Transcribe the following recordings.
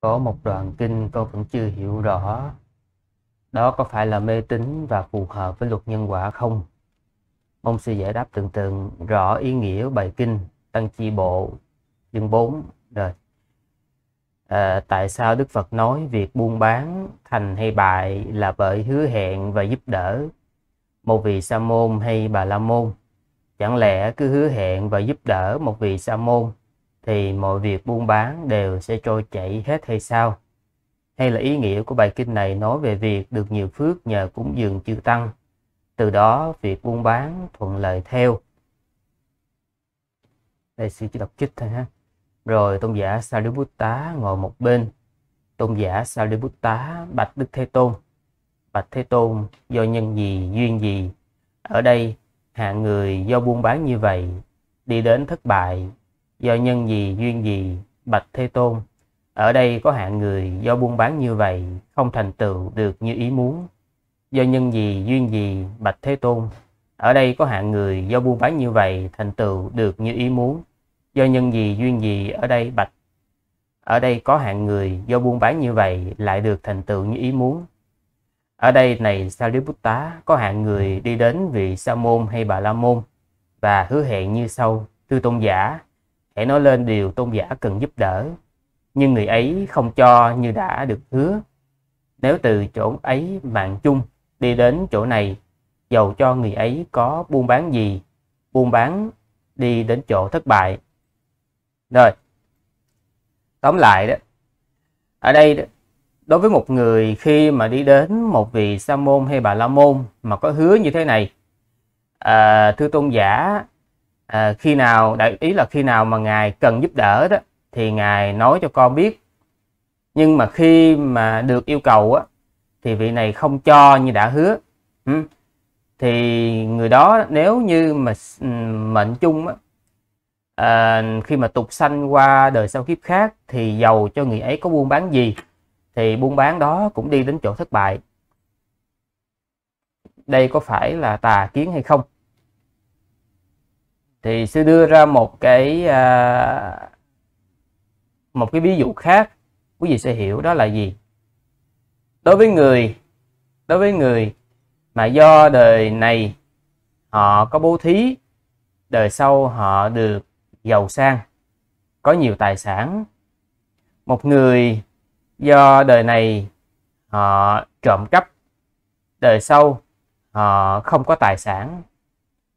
có một đoạn kinh con vẫn chưa hiểu rõ đó có phải là mê tín và phù hợp với luật nhân quả không mong sư giải đáp tường tường rõ ý nghĩa bài kinh tăng chi bộ chương 4 rồi à, tại sao đức phật nói việc buôn bán thành hay bại là bởi hứa hẹn và giúp đỡ một vị sa môn hay bà la môn chẳng lẽ cứ hứa hẹn và giúp đỡ một vị sa môn thì mọi việc buôn bán đều sẽ trôi chảy hết hay sao? Hay là ý nghĩa của bài kinh này nói về việc được nhiều phước nhờ cúng dường chư tăng, từ đó việc buôn bán thuận lợi theo. Đây sư chỉ đọc chích thôi ha. Rồi tôn giả Sariputta ngồi một bên. Tôn giả Sariputta bạch Đức Thế Tôn. Bạch Thế Tôn do nhân gì, duyên gì? Ở đây hạng người do buôn bán như vậy đi đến thất bại do nhân gì duyên gì bạch thế tôn ở đây có hạng người do buôn bán như vậy không thành tựu được như ý muốn do nhân gì duyên gì bạch thế tôn ở đây có hạng người do buôn bán như vậy thành tựu được như ý muốn do nhân gì duyên gì ở đây bạch ở đây có hạng người do buôn bán như vậy lại được thành tựu như ý muốn ở đây này Sariputta có hạng người đi đến vị Sa môn hay Bà La môn và hứa hẹn như sau: tư tôn giả, hãy nói lên điều tôn giả cần giúp đỡ nhưng người ấy không cho như đã được hứa nếu từ chỗ ấy mạng chung đi đến chỗ này dầu cho người ấy có buôn bán gì buôn bán đi đến chỗ thất bại rồi tóm lại đó ở đây đó, đối với một người khi mà đi đến một vị sa môn hay bà la môn mà có hứa như thế này à, thưa tôn giả à, khi nào đại ý là khi nào mà ngài cần giúp đỡ đó thì ngài nói cho con biết nhưng mà khi mà được yêu cầu á thì vị này không cho như đã hứa ừ. thì người đó nếu như mà ừ, mệnh chung á à, khi mà tục sanh qua đời sau kiếp khác thì giàu cho người ấy có buôn bán gì thì buôn bán đó cũng đi đến chỗ thất bại đây có phải là tà kiến hay không thì sư đưa ra một cái à, một cái ví dụ khác quý vị sẽ hiểu đó là gì đối với người đối với người mà do đời này họ có bố thí đời sau họ được giàu sang có nhiều tài sản một người do đời này họ trộm cắp đời sau họ không có tài sản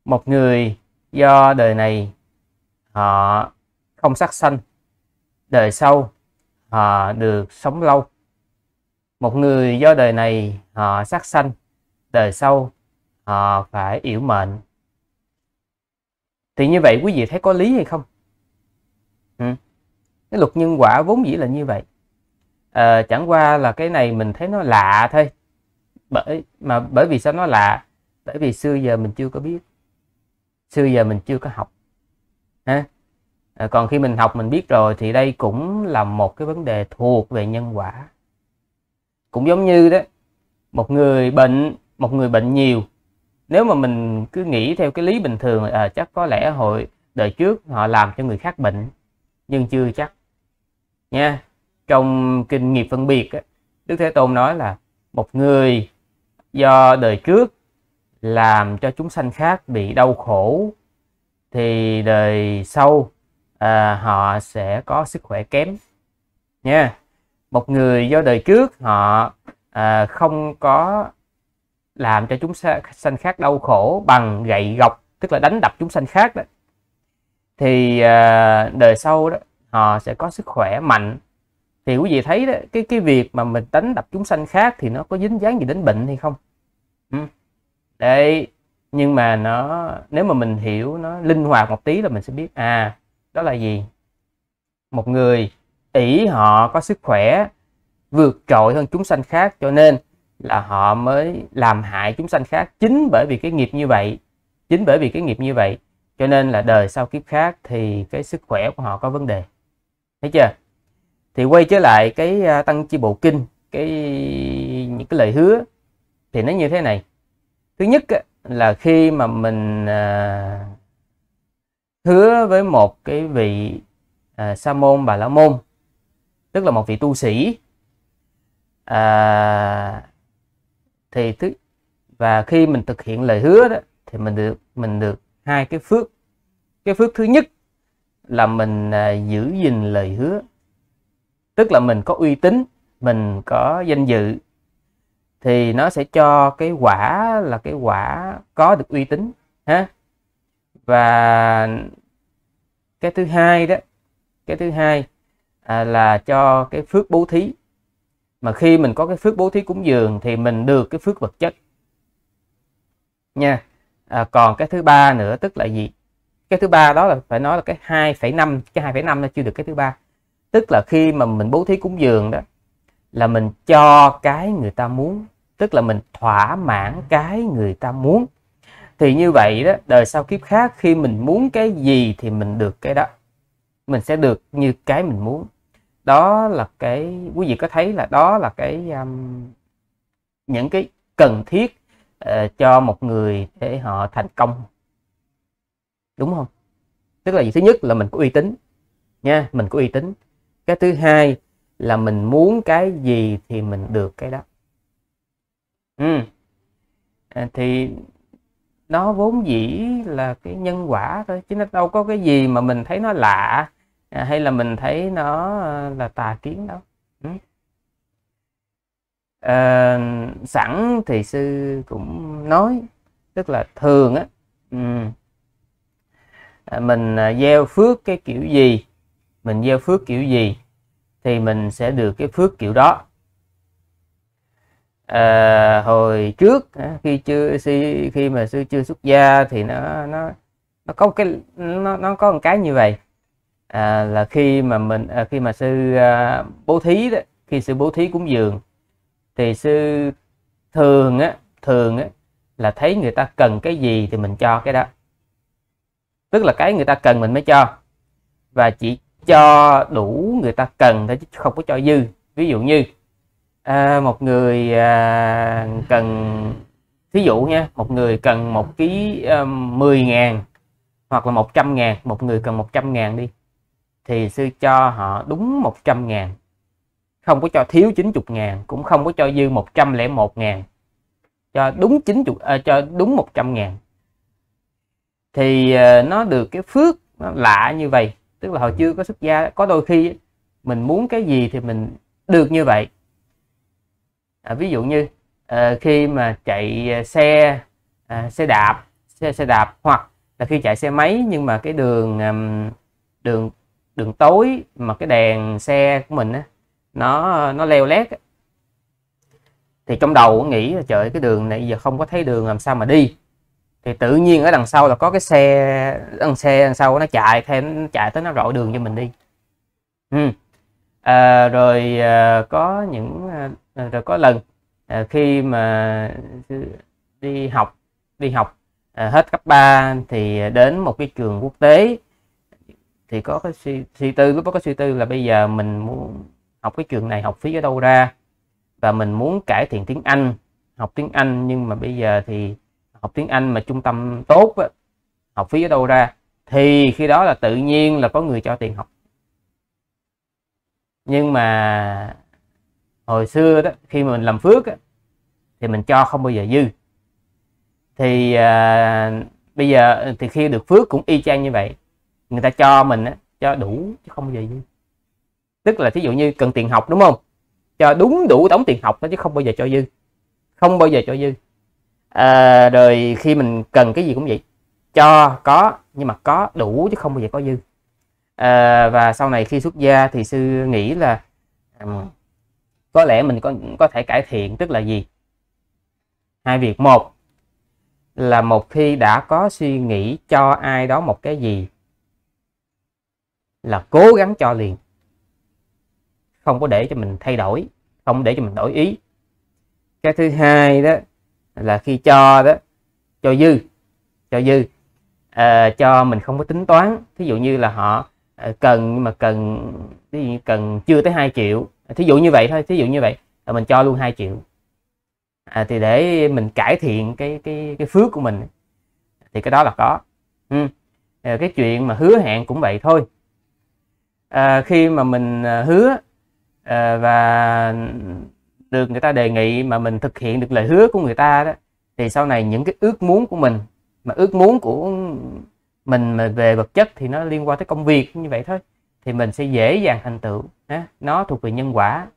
một người do đời này họ không sắc sanh đời sau họ được sống lâu một người do đời này họ sắc sanh đời sau họ phải yểu mệnh thì như vậy quý vị thấy có lý hay không ừ. cái luật nhân quả vốn dĩ là như vậy à, chẳng qua là cái này mình thấy nó lạ thôi bởi mà bởi vì sao nó lạ bởi vì xưa giờ mình chưa có biết xưa giờ mình chưa có học ha à, còn khi mình học mình biết rồi thì đây cũng là một cái vấn đề thuộc về nhân quả cũng giống như đó một người bệnh một người bệnh nhiều nếu mà mình cứ nghĩ theo cái lý bình thường à, chắc có lẽ hội đời trước họ làm cho người khác bệnh nhưng chưa chắc nha trong kinh nghiệp phân biệt Đức Thế Tôn nói là một người do đời trước làm cho chúng sanh khác bị đau khổ thì đời sau à, họ sẽ có sức khỏe kém nha một người do đời trước họ à, không có làm cho chúng sanh khác đau khổ bằng gậy gọc tức là đánh đập chúng sanh khác đó thì à, đời sau đó họ sẽ có sức khỏe mạnh thì quý vị thấy đó cái cái việc mà mình đánh đập chúng sanh khác thì nó có dính dáng gì đến bệnh hay không ừ đấy nhưng mà nó nếu mà mình hiểu nó linh hoạt một tí là mình sẽ biết à đó là gì một người ỷ họ có sức khỏe vượt trội hơn chúng sanh khác cho nên là họ mới làm hại chúng sanh khác chính bởi vì cái nghiệp như vậy chính bởi vì cái nghiệp như vậy cho nên là đời sau kiếp khác thì cái sức khỏe của họ có vấn đề thấy chưa thì quay trở lại cái à, tăng chi bộ kinh cái những cái lời hứa thì nó như thế này thứ nhất là khi mà mình à, hứa với một cái vị à, sa môn bà la môn tức là một vị tu sĩ à, thì thứ và khi mình thực hiện lời hứa đó thì mình được mình được hai cái phước cái phước thứ nhất là mình à, giữ gìn lời hứa tức là mình có uy tín mình có danh dự thì nó sẽ cho cái quả là cái quả có được uy tín ha và cái thứ hai đó cái thứ hai à, là cho cái phước bố thí mà khi mình có cái phước bố thí cúng dường thì mình được cái phước vật chất nha à, còn cái thứ ba nữa tức là gì cái thứ ba đó là phải nói là cái 2,5 cái 2,5 nó chưa được cái thứ ba tức là khi mà mình bố thí cúng dường đó là mình cho cái người ta muốn tức là mình thỏa mãn cái người ta muốn thì như vậy đó đời sau kiếp khác khi mình muốn cái gì thì mình được cái đó mình sẽ được như cái mình muốn đó là cái quý vị có thấy là đó là cái um, những cái cần thiết uh, cho một người để họ thành công đúng không tức là gì thứ nhất là mình có uy tín nha mình có uy tín cái thứ hai là mình muốn cái gì thì mình được cái đó ừ. à, thì nó vốn dĩ là cái nhân quả thôi chứ nó đâu có cái gì mà mình thấy nó lạ à, hay là mình thấy nó à, là tà kiến đâu ừ. à, sẵn thì sư cũng nói tức là thường á ừ, à, mình à, gieo phước cái kiểu gì mình gieo phước kiểu gì thì mình sẽ được cái phước kiểu đó à, hồi trước khi chưa khi mà sư chưa xuất gia thì nó nó nó có cái nó nó có một cái như vậy à, là khi mà mình à, khi mà sư à, bố thí đó khi sư bố thí cúng dường thì sư thường á thường á là thấy người ta cần cái gì thì mình cho cái đó tức là cái người ta cần mình mới cho và chỉ cho đủ người ta cần thôi chứ không có cho dư ví dụ như à, một người à, cần thí dụ nha một người cần một ký à, ngàn hoặc là một trăm ngàn một người cần một trăm ngàn đi thì sư cho họ đúng một trăm ngàn không có cho thiếu 90 ngàn cũng không có cho dư 101 ngàn cho đúng 90 à, cho đúng 100 ngàn thì à, nó được cái phước nó lạ như vậy tức là họ ừ. chưa có xuất gia có đôi khi mình muốn cái gì thì mình được như vậy à, ví dụ như à, khi mà chạy ờ, xe à, xe đạp xe xe đạp hoặc là khi chạy xe máy nhưng mà cái đường đường đường tối mà cái đèn xe của mình á, nó nó leo lét thì trong đầu nghĩ là trời cái đường này giờ không có thấy đường làm sao mà đi thì tự nhiên ở đằng sau là có cái xe đằng xe đằng sau nó chạy thêm chạy tới nó rọi đường cho mình đi ừ à, rồi à, có những à, à, rồi có lần à, khi mà đi học đi học à, hết cấp 3 thì đến một cái trường quốc tế thì có cái suy, suy tư lúc đó có suy tư là bây giờ mình muốn học cái trường này học phí ở đâu ra và mình muốn cải thiện tiếng Anh học tiếng Anh nhưng mà bây giờ thì học tiếng Anh mà trung tâm tốt học phí ở đâu ra thì khi đó là tự nhiên là có người cho tiền học nhưng mà hồi xưa đó khi mà mình làm phước á, thì mình cho không bao giờ dư thì à, bây giờ ờ, thì khi được phước cũng y chang như vậy người ta cho mình á, cho đủ chứ không bao giờ dư tức là thí dụ như cần tiền học đúng không cho đúng đủ tổng tiền học đó chứ không bao giờ cho dư không bao giờ cho dư à, rồi khi mình cần cái gì cũng vậy cho có nhưng mà có đủ chứ không bao giờ có dư à, và sau này khi xuất gia thì sư nghĩ là um, có lẽ mình có có thể cải thiện tức là gì hai việc một là một khi đã có suy nghĩ cho ai đó một cái gì là cố gắng cho liền không có để cho mình thay đổi không để cho mình đổi ý cái thứ hai đó là khi cho đó cho dư cho dư à, cho mình không có tính toán thí dụ như là họ Ờ, cần nhưng mà cần ví dụ cần chưa tới 2 triệu thí dụ như vậy thôi thí dụ như vậy là mình cho luôn 2 triệu à, thì để mình cải thiện cái cái cái phước của mình thì cái đó là có ừ. Ờ, cái chuyện mà hứa hẹn cũng vậy thôi à, khi mà mình hứa à, và được người ta đề nghị mà mình thực hiện được lời hứa của người ta đó thì sau này những cái ước muốn của mình mà ước muốn của mình mà về vật chất thì nó liên quan tới công việc như vậy thôi thì mình sẽ dễ dàng thành tựu nó thuộc về nhân quả